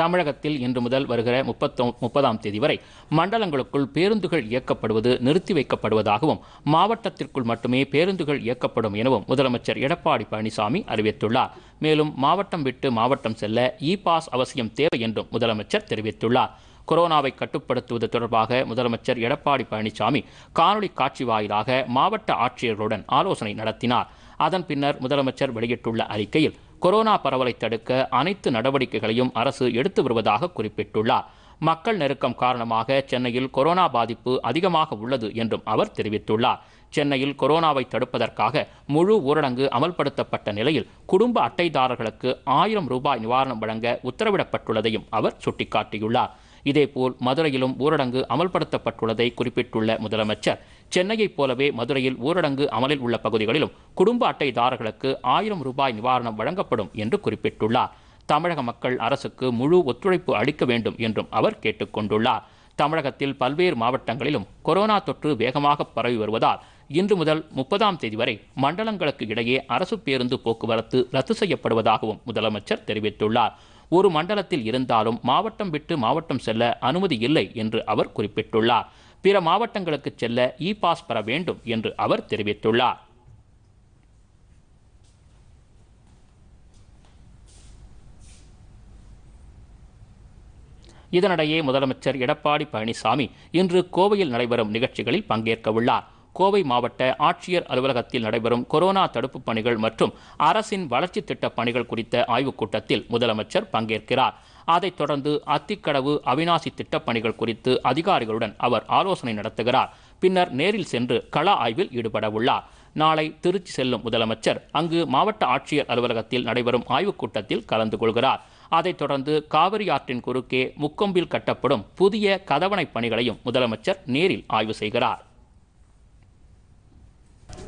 தமிழகத்தில் இன்று முதல் வருகிற முப்பத்தோ முப்பதாம் தேதி வரை மண்டலங்களுக்குள் பேருந்துகள் இயக்கப்படுவது நிறுத்தி வைக்கப்படுவதாகவும் மாவட்டத்திற்குள் மட்டுமே பேருந்துகள் இயக்கப்படும் எனவும் முதலமைச்சர் எடப்பாடி பழனிசாமி அறிவித்துள்ளார் மேலும் மாவட்டம் விட்டு மாவட்டம் செல்ல இ பாஸ் அவசியம் தேவை என்றும் முதலமைச்சர் தெரிவித்துள்ளார் கொரோனாவை கட்டுப்படுத்துவது தொடர்பாக முதலமைச்சர் எடப்பாடி பழனிசாமி காணொலி காட்சி வாயிலாக மாவட்ட ஆட்சியர்களுடன் ஆலோசனை நடத்தினார் அதன் பின்னர் முதலமைச்சர் வெளியிட்டுள்ள அறிக்கையில் கொரோனா பரவலை தடுக்க அனைத்து நடவடிக்கைகளையும் அரசு எடுத்து வருவதாக குறிப்பிட்டுள்ளார் மக்கள் நெருக்கம் காரணமாக சென்னையில் கொரோனா பாதிப்பு அதிகமாக உள்ளது என்றும் அவர் தெரிவித்துள்ளார் சென்னையில் கொரோனாவை தடுப்பதற்காக முழு ஊரடங்கு அமல்படுத்தப்பட்ட நிலையில் குடும்ப அட்டைதாரர்களுக்கு ஆயிரம் ரூபாய் நிவாரணம் வழங்க உத்தரவிடப்பட்டுள்ளதையும் அவர் சுட்டிக்காட்டியுள்ளார் இதேபோல் மதுரையிலும் ஊரடங்கு அமல்படுத்தப்பட்டுள்ளதை குறிப்பிட்டுள்ள முதலமைச்சர் சென்னையைப் போலவே மதுரையில் ஊரடங்கு அமலில் உள்ள பகுதிகளிலும் குடும்ப அட்டைதாரர்களுக்கு ஆயிரம் ரூபாய் நிவாரணம் வழங்கப்படும் என்று குறிப்பிட்டுள்ளார் தமிழக மக்கள் அரசுக்கு முழு ஒத்துழைப்பு அளிக்க வேண்டும் என்றும் அவர் கொண்டுள்ளார் தமிழகத்தில் பல்வேறு மாவட்டங்களிலும் கொரோனா தொற்று வேகமாக பரவி வருவதால் இன்று முதல் முப்பதாம் தேதி வரை மண்டலங்களுக்கு இடையே அரசு பேருந்து போக்குவரத்து ரத்து செய்யப்படுவதாகவும் முதலமைச்சர் தெரிவித்துள்ளார் ஒரு மண்டலத்தில் இருந்தாலும் மாவட்டம் விட்டு மாவட்டம் செல்ல அனுமதி இல்லை என்று அவர் குறிப்பிட்டுள்ளார் பிற மாவட்டங்களுக்கு செல்ல இ பாஸ் பெற வேண்டும் என்று அவர் தெரிவித்துள்ளார் இதனிடையே முதலமைச்சர் எடப்பாடி பழனிசாமி இன்று கோவையில் நடைபெறும் நிகழ்ச்சிகளில் பங்கேற்க உள்ளார் கோவை மாவட்ட ஆட்சியர் அலுவலகத்தில் நடைபெறும் கொரோனா தடுப்பு பணிகள் மற்றும் அரசின் வளர்ச்சி திட்டப் பணிகள் குறித்த ஆய்வுக் கூட்டத்தில் முதலமைச்சர் பங்கேற்கிறார் அதைத் தொடர்ந்து அத்திக்கடவு அவினாசி பணிகள் குறித்து அதிகாரிகளுடன் அவர் ஆலோசனை நடத்துகிறார் பின்னர் நேரில் சென்று கள ஆய்வில் ஈடுபட உள்ளார் நாளை திருச்சி செல்லும் முதலமைச்சர் அங்கு மாவட்ட ஆட்சியர் அலுவலகத்தில் நடைபெறும் ஆய்வுக் கூட்டத்தில் கலந்து கொள்கிறார் அதைத் தொடர்ந்து காவிரி ஆற்றின் குறுக்கே முக்கொம்பில் கட்டப்படும் புதிய கதவணைப் பணிகளையும் முதலமைச்சர் நேரில் ஆய்வு செய்கிறார்